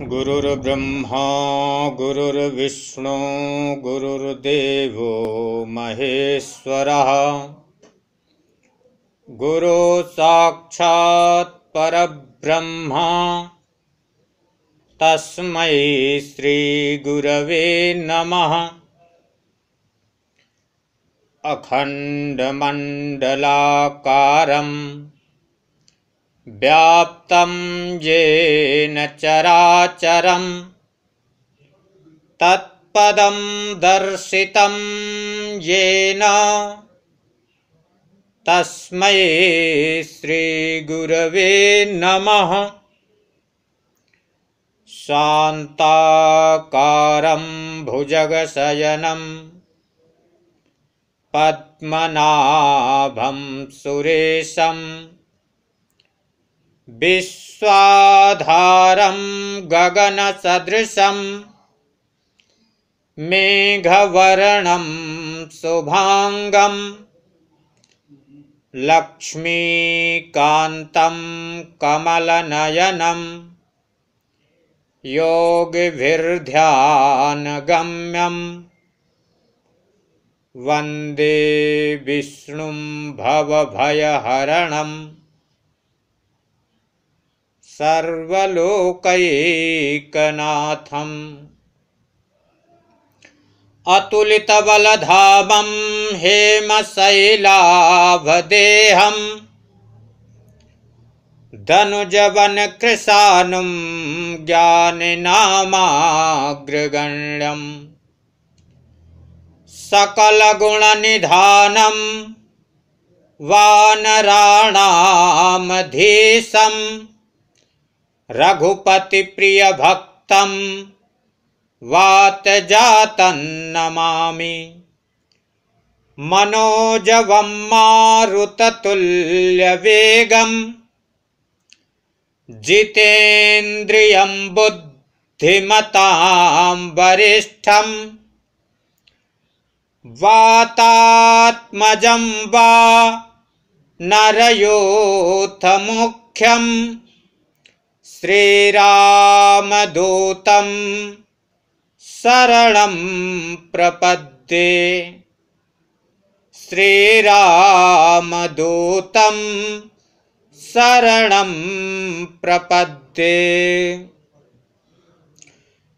गुरुर्ब्रह्मा गुरुर्विष्णु गुरुर्देव महेश्वरः गुरु साक्षात् परब्रह्मा तस्मै श्रीगुरवे नमः अखण्डमण्डलाकारम् व्याप्तं येन चराचरं तत्पदं दर्शितं येन तस्मै श्रीगुरवे नमः शान्ताकारं भुजगशयनं पद्मनाभं सुरेशम् विश्वाधारं गगनसदृशं मेघवर्णं शुभाङ्गं लक्ष्मीकान्तं कमलनयनं योगिभिर्ध्यानगम्यम् वन्दे विष्णुं भवभयहरणम् शैलाभदेह अतुलितबलधामं हेमशैलाभदेहम् धनुजवनकृशानुं सकलगुण सकलगुणनिधानं वानराणामधीशम् रघुपतिप्रियभक्तं वातजातन्नमामि मनोजवं मारुततुल्यवेगम् जितेन्द्रियं बुद्धिमताम्बरिष्ठम् वातात्मजं वा नरथ श्रीरामदूतं शरणं प्रपद्ये श्रीरामदूतं शरणं प्रपद्ये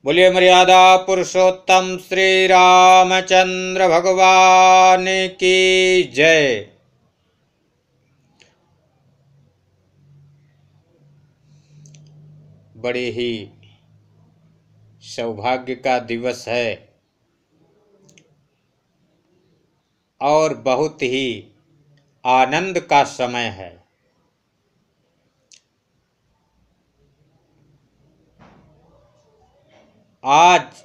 बोलिए मर्यादा पुरुषोत्तम श्री रामचंद्र भगवान की जय बड़े ही सौभाग्य का दिवस है और बहुत ही आनंद का समय है आज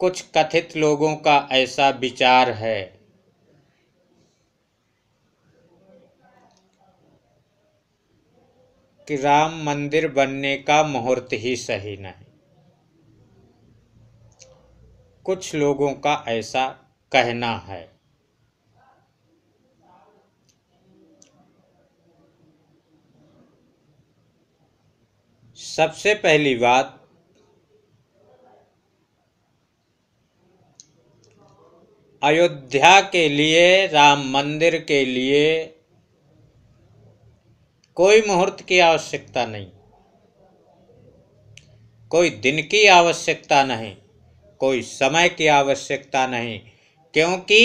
कुछ कथित लोगों का ऐसा विचार है कि राम मंदिर बनने का मुहूर्त ही सही नहीं कुछ लोगों का ऐसा कहना है सबसे पहली बात अयोध्या के लिए राम मंदिर के लिए कोई मुहूर्त की आवश्यकता नहीं कोई दिन की आवश्यकता नहीं कोई समय की आवश्यकता नहीं क्योंकि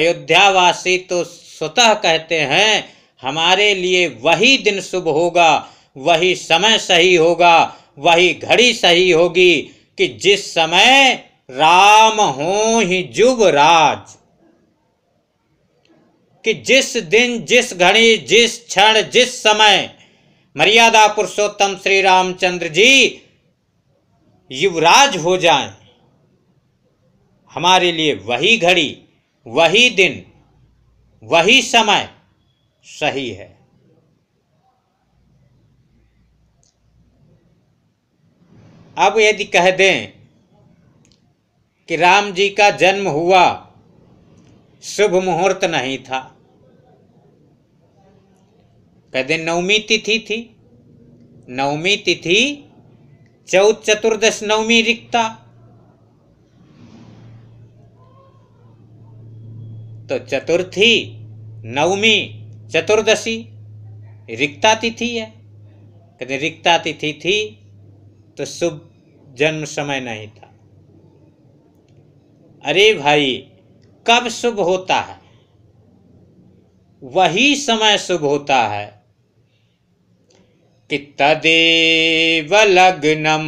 अयोध्यावासी तो स्वतः कहते हैं हमारे लिए वही दिन शुभ होगा वही समय सही होगा वही घड़ी सही होगी कि जिस समय राम हो ही जुब राज कि जिस दिन जिस घड़ी जिस क्षण जिस समय मर्यादा पुरुषोत्तम श्री रामचंद्र जी युवराज हो जाएं हमारे लिए वही घड़ी वही दिन वही समय सही है अब यदि कह दें कि राम जी का जन्म हुआ शुभ मुहूर्त नहीं था कहते नवमी तिथि थी नवमी तिथि चौथ चतुर्दश नवमी रिक्ता तो चतुर्थी नवमी चतुर्दशी रिक्ता तिथि है कहते रिक्ता तिथि थी तो शुभ जन्म समय नहीं था अरे भाई कब शुभ होता है वही समय शुभ होता है तदेवलग्नं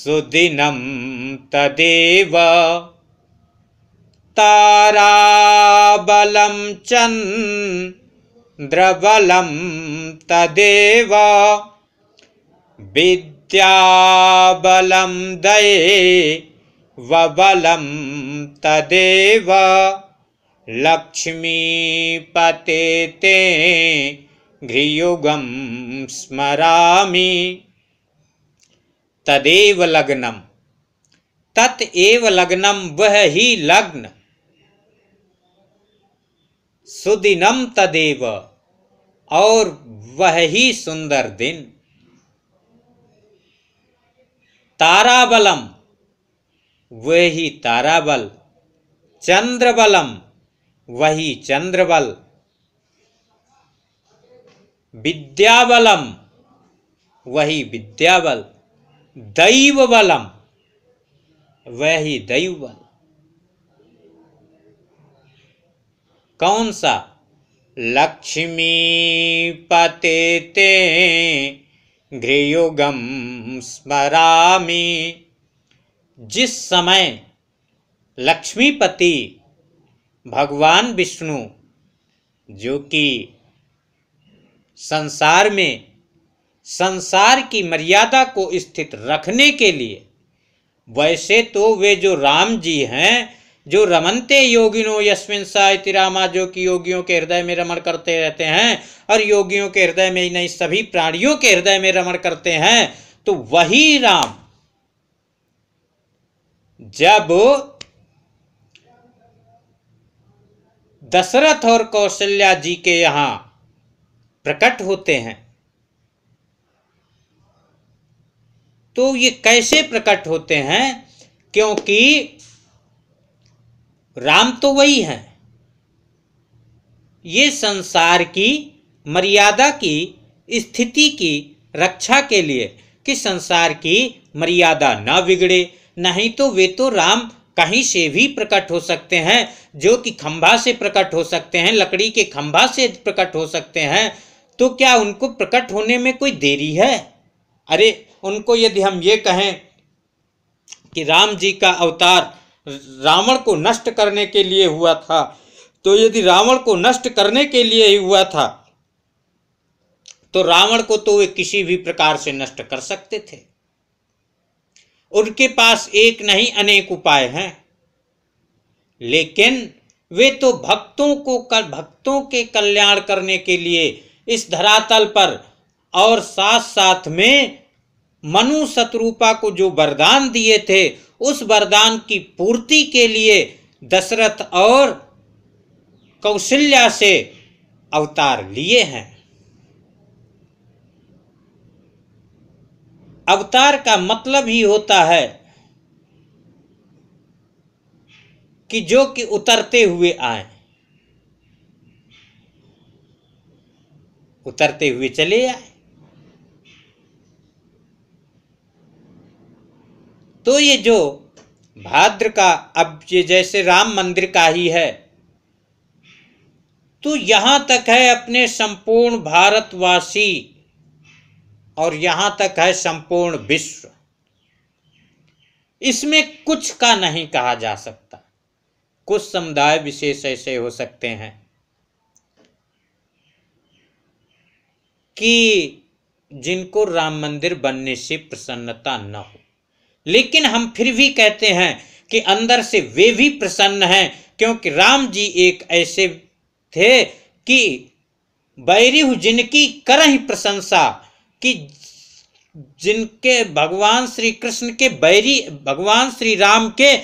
सुदिनं तदेव ताराबलं चन्द्रबलं तदेव विद्याबलं दयेवबलं तदेव लक्ष्मीपते घ्रियुगम स्मरा तदेव लग्नम तत एव लग्नम वह ही लग्न सुदिनम तदेव और वह ही सुंदर दिन ताराबलम वही ताराबल चंद्रबलम वही चंद्रबल विद्याबलम वही विद्याबल दैव बलम वही दैव बल कौन सा लक्ष्मी पते ते घृयुगम स्मरामी जिस समय लक्ष्मीपति भगवान विष्णु जो कि संसार में संसार की मर्यादा को स्थित रखने के लिए वैसे तो वे जो राम जी हैं जो रमनते योगिनो यशविन सायति रामा जो कि योगियों के हृदय में रमण करते रहते हैं और योगियों के हृदय में ही नहीं सभी प्राणियों के हृदय में रमण करते हैं तो वही राम जब दशरथ और कौशल्या जी के यहां प्रकट होते हैं तो ये कैसे प्रकट होते हैं क्योंकि राम तो वही है ये संसार की मर्यादा की स्थिति की रक्षा के लिए कि संसार की मर्यादा ना बिगड़े नहीं तो वे तो राम कहीं से भी प्रकट हो सकते हैं जो कि खंभा से प्रकट हो सकते हैं लकड़ी के खंभा से प्रकट हो सकते हैं तो क्या उनको प्रकट होने में कोई देरी है अरे उनको यदि हम ये कहें कि राम जी का अवतार रावण को नष्ट करने के लिए हुआ था तो यदि रावण को नष्ट करने के लिए ही हुआ था तो रावण को तो वे किसी भी प्रकार से नष्ट कर सकते थे उनके पास एक नहीं अनेक उपाय हैं लेकिन वे तो भक्तों को कर भक्तों के कल्याण करने के लिए इस धरातल पर और साथ साथ में मनु शत्रुपा को जो वरदान दिए थे उस वरदान की पूर्ति के लिए दशरथ और कौशल्या से अवतार लिए हैं अवतार का मतलब ही होता है कि जो कि उतरते हुए आए उतरते हुए चले आए तो ये जो भाद्र का अब ये जैसे राम मंदिर का ही है तो यहां तक है अपने संपूर्ण भारतवासी और यहां तक है संपूर्ण विश्व इसमें कुछ का नहीं कहा जा सकता कुछ समुदाय विशेष ऐसे हो सकते हैं कि जिनको राम मंदिर बनने से प्रसन्नता न हो लेकिन हम फिर भी कहते हैं कि अंदर से वे भी प्रसन्न हैं क्योंकि राम जी एक ऐसे थे कि बैरिह जिनकी कर ही प्रशंसा कि जिनके भगवान श्री कृष्ण के बैरी भगवान श्री राम के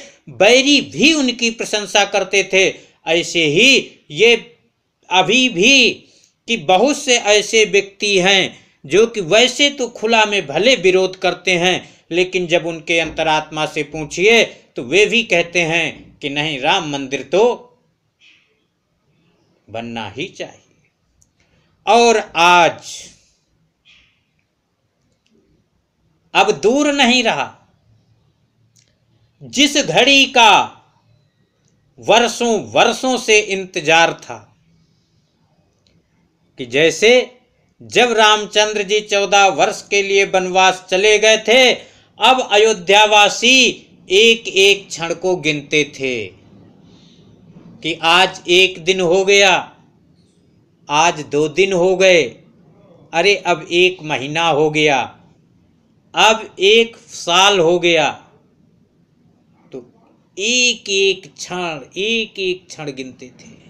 बैरी भी उनकी प्रशंसा करते थे ऐसे ही ये अभी भी कि बहुत से ऐसे व्यक्ति हैं जो कि वैसे तो खुला में भले विरोध करते हैं लेकिन जब उनके अंतरात्मा से पूछिए तो वे भी कहते हैं कि नहीं राम मंदिर तो बनना ही चाहिए और आज अब दूर नहीं रहा जिस घड़ी का वर्षों वर्षों से इंतजार था कि जैसे जब रामचंद्र जी चौदह वर्ष के लिए वनवास चले गए थे अब अयोध्यावासी एक एक क्षण को गिनते थे कि आज एक दिन हो गया आज दो दिन हो गए अरे अब एक महीना हो गया अब एक साल हो गया तो एक एक क्षण एक एक क्षण गिनते थे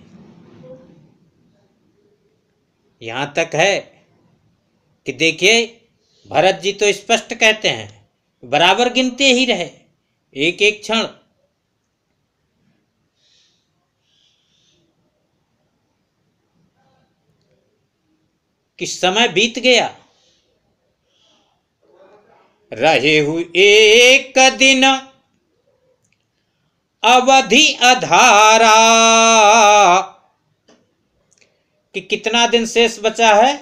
यहाँ तक है कि देखिए भरत जी तो स्पष्ट कहते हैं बराबर गिनते ही रहे एक एक क्षण कि समय बीत गया रहे हुए एक दिन अवधि अधारा कि कितना दिन शेष बचा है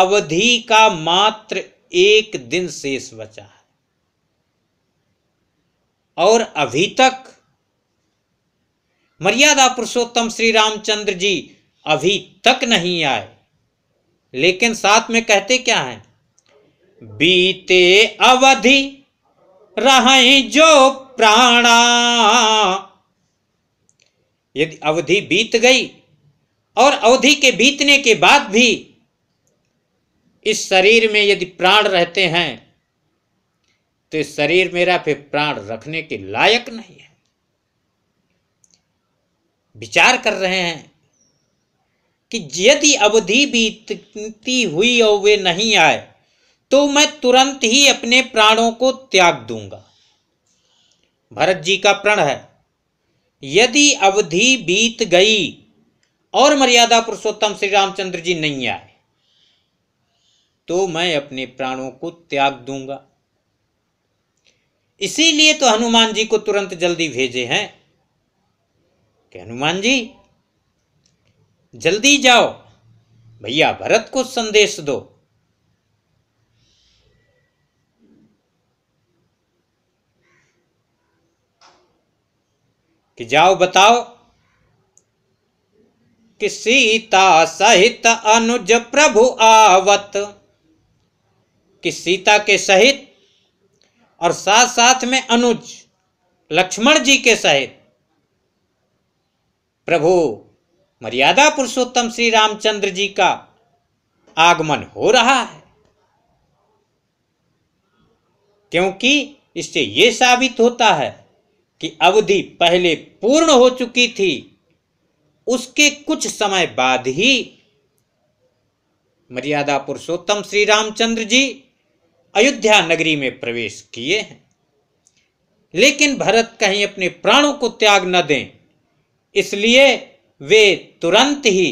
अवधि का मात्र एक दिन शेष बचा है और अभी तक मर्यादा पुरुषोत्तम श्री रामचंद्र जी अभी तक नहीं आए लेकिन साथ में कहते क्या हैं बीते अवधि रहे जो प्राणा यदि अवधि बीत गई और अवधि के बीतने के बाद भी इस शरीर में यदि प्राण रहते हैं तो इस शरीर मेरा फिर प्राण रखने के लायक नहीं है विचार कर रहे हैं कि यदि अवधि बीतती हुई और वे नहीं आए तो मैं तुरंत ही अपने प्राणों को त्याग दूंगा भरत जी का प्रण है यदि अवधि बीत गई और मर्यादा पुरुषोत्तम श्री रामचंद्र जी नहीं आए तो मैं अपने प्राणों को त्याग दूंगा इसीलिए तो हनुमान जी को तुरंत जल्दी भेजे हैं कि हनुमान जी जल्दी जाओ भैया भरत को संदेश दो कि जाओ बताओ कि सीता सहित अनुज प्रभु आवत कि सीता के सहित और साथ साथ में अनुज लक्ष्मण जी के सहित प्रभु मर्यादा पुरुषोत्तम श्री रामचंद्र जी का आगमन हो रहा है क्योंकि इससे यह साबित होता है कि अवधि पहले पूर्ण हो चुकी थी उसके कुछ समय बाद ही मर्यादा पुरुषोत्तम श्री रामचंद्र जी अयोध्या नगरी में प्रवेश किए हैं लेकिन भरत कहीं अपने प्राणों को त्याग न दें इसलिए वे तुरंत ही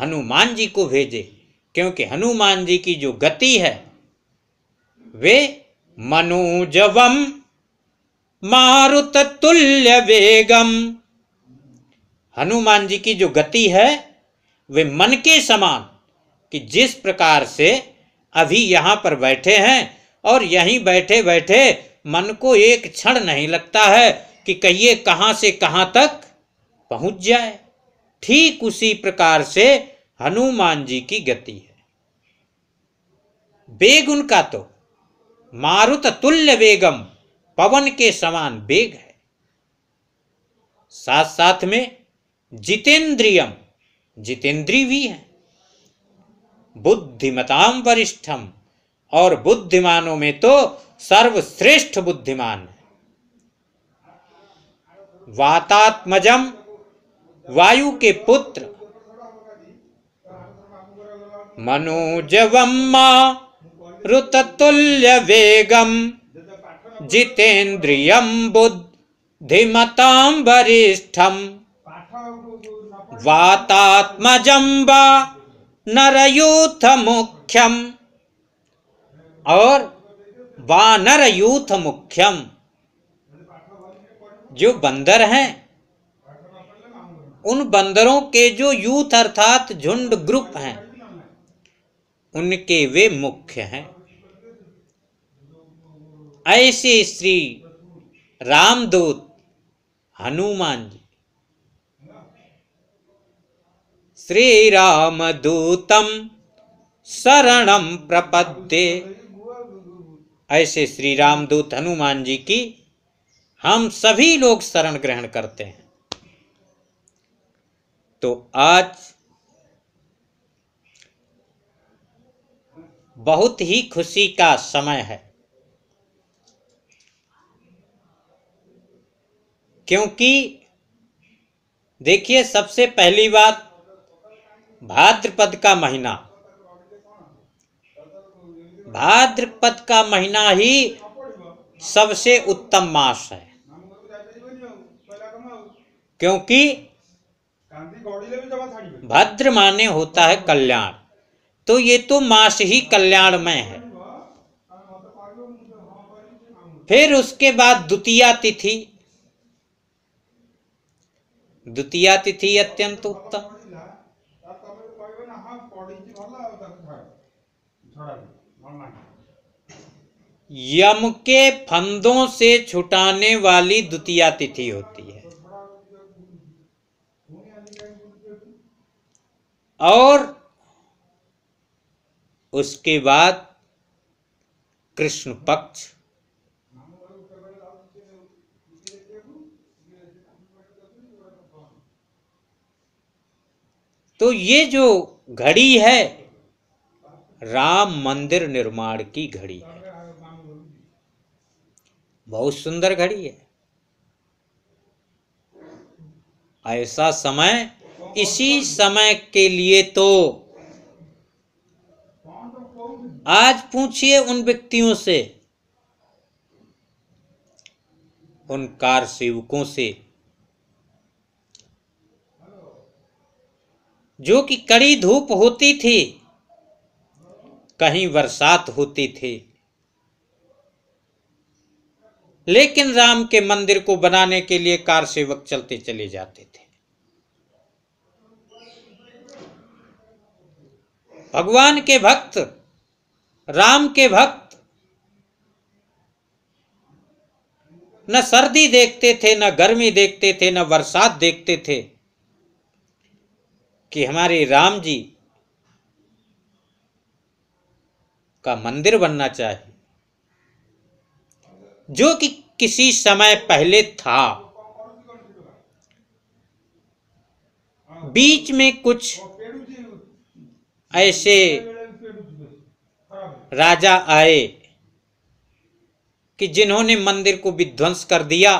हनुमान जी को भेजे क्योंकि हनुमान जी की जो गति है वे मनोजवम मारुत तुल्य वेगम हनुमान जी की जो गति है वे मन के समान कि जिस प्रकार से अभी यहाँ पर बैठे हैं और यहीं बैठे बैठे मन को एक क्षण नहीं लगता है कि कहिए कहाँ से कहाँ तक पहुँच जाए ठीक उसी प्रकार से हनुमान जी की गति है वेग उनका तो मारुत तुल्य वेगम पवन के समान वेग है साथ साथ में जितेंद्रियम जितेंद्री भी है बुद्धिमताम वरिष्ठम और बुद्धिमानों में तो सर्वश्रेष्ठ बुद्धिमान है वातात्मजम वायु के पुत्र मनोजवम ऋततुल्य वेगम जितेन्द्रियम बुद्धिमताम वरिष्ठम वातात्मजं नरयूथ मुख्यम और वानर यूथ मुख्यम जो बंदर हैं उन बंदरों के जो यूथ अर्थात झुंड ग्रुप हैं उनके वे मुख्य हैं ऐसे श्री रामदूत हनुमान जी श्रीरामदूत शरणम प्रपद्ये ऐसे श्री रामदूत हनुमान जी की हम सभी लोग शरण ग्रहण करते हैं तो आज बहुत ही खुशी का समय है क्योंकि देखिए सबसे पहली बात भाद्रपद का महीना भाद्रपद का महीना ही सबसे उत्तम मास है क्योंकि भद्र माने होता है कल्याण तो ये तो मास ही कल्याणमय है फिर उसके बाद द्वितीय तिथि द्वितीय तिथि अत्यंत उत्तम यम के फंदों से छुटाने वाली द्वितीय तिथि होती है और उसके बाद कृष्ण पक्ष तो ये जो घड़ी है राम मंदिर निर्माण की घड़ी है बहुत सुंदर घड़ी है ऐसा समय इसी समय के लिए तो आज पूछिए उन व्यक्तियों से उन कार सेवकों से जो कि कड़ी धूप होती थी कहीं बरसात होती थी लेकिन राम के मंदिर को बनाने के लिए कार सेवक चलते चले जाते थे भगवान के भक्त राम के भक्त न सर्दी देखते थे न गर्मी देखते थे न बरसात देखते थे कि हमारे राम जी का मंदिर बनना चाहिए जो कि किसी समय पहले था बीच में कुछ ऐसे राजा आए कि जिन्होंने मंदिर को विध्वंस कर दिया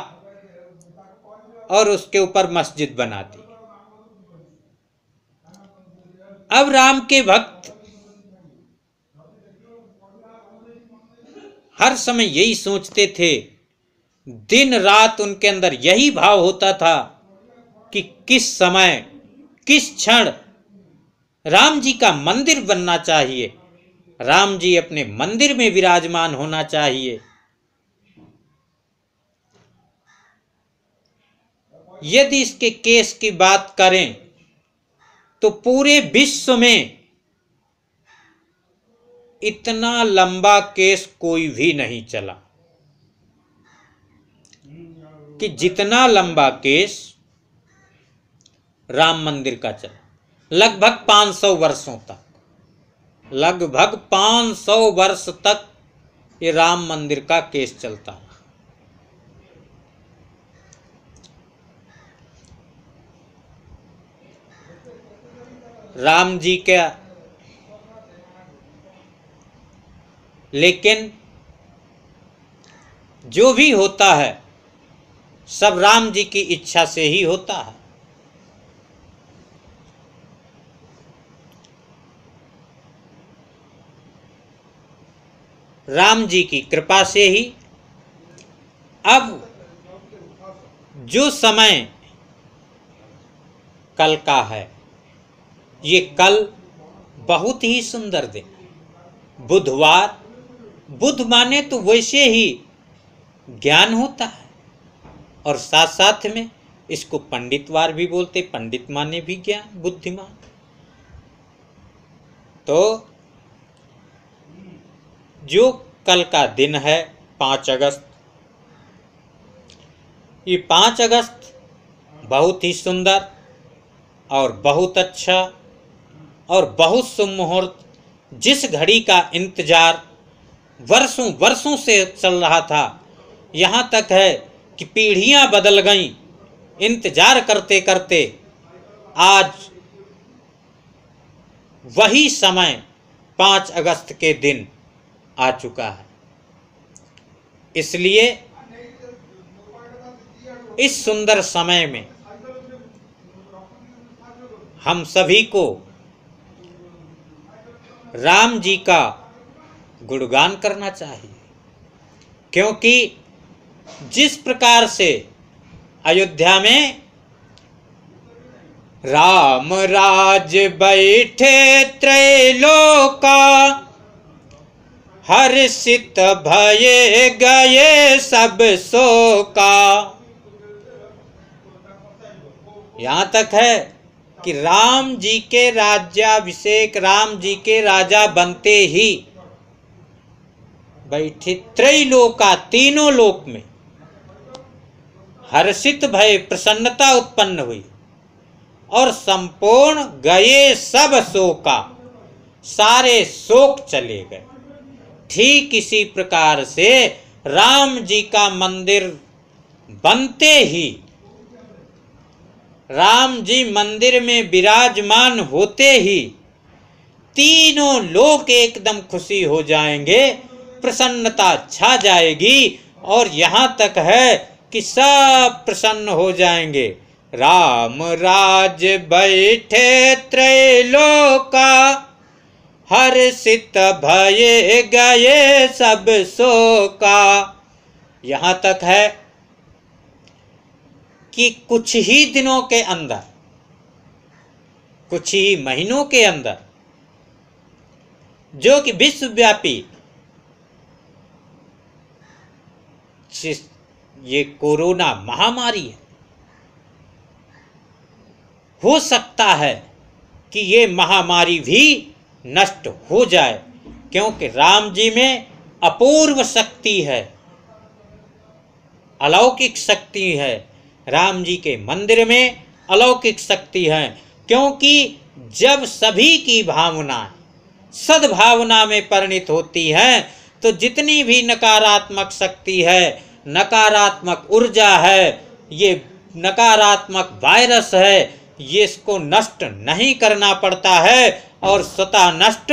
और उसके ऊपर मस्जिद बना दी अब राम के भक्त हर समय यही सोचते थे दिन रात उनके अंदर यही भाव होता था कि किस समय किस क्षण राम जी का मंदिर बनना चाहिए राम जी अपने मंदिर में विराजमान होना चाहिए यदि इसके केस की बात करें तो पूरे विश्व में इतना लंबा केस कोई भी नहीं चला कि जितना लंबा केस राम मंदिर का चला लगभग 500 वर्षों तक लगभग 500 वर्ष तक ये राम मंदिर का केस चलता रहा राम जी का लेकिन जो भी होता है सब राम जी की इच्छा से ही होता है राम जी की कृपा से ही अब जो समय कल का है ये कल बहुत ही सुंदर दिन बुधवार बुद्ध माने तो वैसे ही ज्ञान होता है और साथ साथ में इसको पंडितवार भी बोलते पंडित माने भी ज्ञान बुद्धिमान तो जो कल का दिन है पाँच अगस्त ये पाँच अगस्त बहुत ही सुंदर और बहुत अच्छा और बहुत सुमुहूर्त जिस घड़ी का इंतज़ार वर्षों वर्षों से चल रहा था यहाँ तक है कि पीढ़ियाँ बदल गईं इंतजार करते करते आज वही समय पाँच अगस्त के दिन आ चुका है इसलिए इस सुंदर समय में हम सभी को राम जी का गुणगान करना चाहिए क्योंकि जिस प्रकार से अयोध्या में राम राज बैठे त्रैलोका हर्षित भये गए सब शोका यहां तक है कि राम जी के राज्याभिषेक राम जी के राजा बनते ही बैठे त्रैलोका तीनों लोक में हर्षित भय प्रसन्नता उत्पन्न हुई और संपूर्ण गए सब शोका सारे शोक चले गए ठीक इसी प्रकार से राम जी का मंदिर बनते ही राम जी मंदिर में विराजमान होते ही तीनों लोग एकदम खुशी हो जाएंगे प्रसन्नता छा जाएगी और यहाँ तक है कि सब प्रसन्न हो जाएंगे राम राज बैठे त्रैलोका सित भय गए सब शोका यहाँ तक है कि कुछ ही दिनों के अंदर कुछ ही महीनों के अंदर जो कि विश्वव्यापी जिस ये कोरोना महामारी है हो सकता है कि ये महामारी भी नष्ट हो जाए क्योंकि राम जी में अपूर्व शक्ति है अलौकिक शक्ति है राम जी के मंदिर में अलौकिक शक्ति है क्योंकि जब सभी की भावना सद्भावना में परिणित होती हैं तो जितनी भी नकारात्मक शक्ति है नकारात्मक ऊर्जा है ये नकारात्मक वायरस है ये इसको नष्ट नहीं करना पड़ता है और स्वतः नष्ट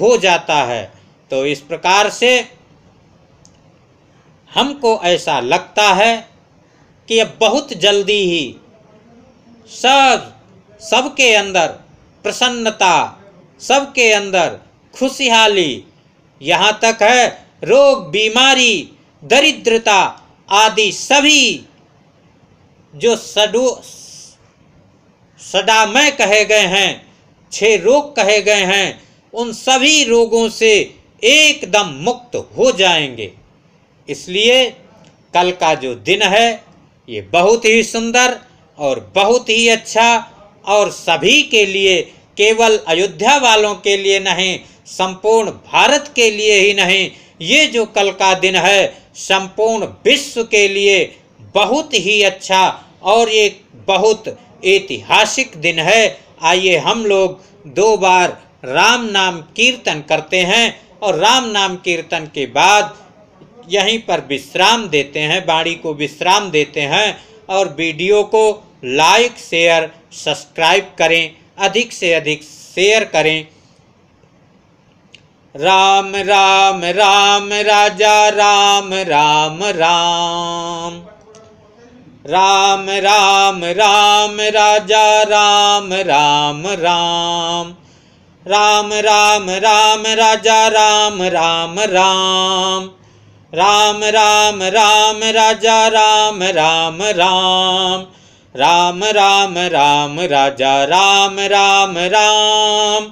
हो जाता है तो इस प्रकार से हमको ऐसा लगता है कि अब बहुत जल्दी ही सब सबके अंदर प्रसन्नता सबके अंदर खुशहाली यहाँ तक है रोग बीमारी दरिद्रता आदि सभी जो सडो सदामय कहे गए हैं छह रोग कहे गए हैं उन सभी रोगों से एकदम मुक्त हो जाएंगे इसलिए कल का जो दिन है ये बहुत ही सुंदर और बहुत ही अच्छा और सभी के लिए केवल अयोध्या वालों के लिए नहीं संपूर्ण भारत के लिए ही नहीं ये जो कल का दिन है संपूर्ण विश्व के लिए बहुत ही अच्छा और ये बहुत ऐतिहासिक दिन है आइए हम लोग दो बार राम नाम कीर्तन करते हैं और राम नाम कीर्तन के बाद यहीं पर विश्राम देते हैं बाड़ी को विश्राम देते हैं और वीडियो को लाइक शेयर सब्सक्राइब करें अधिक से अधिक शेयर करें राम राम राम राजा राम राम राम राम राम राम राजा राम राम राम राम राम राम राजा राम राम राम राम राम राम राजा राम राम राम राम राम राम राजा राम राम राम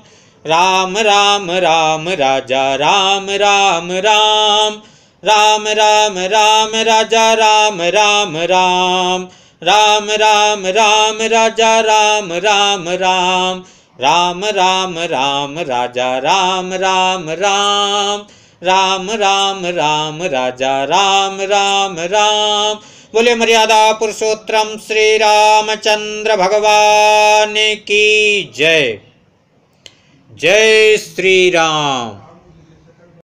राम राम राम राजा राम राम राम राम राम राम राजा राम राम राम राम राम राम राजा राम राम राम राम राम राम राजा राम राम राम राम राम राम राजा राम राम राम बोले मर्यादा पुरुषोत्तम श्री रामचंद्र भगवान की जय जय श्री राम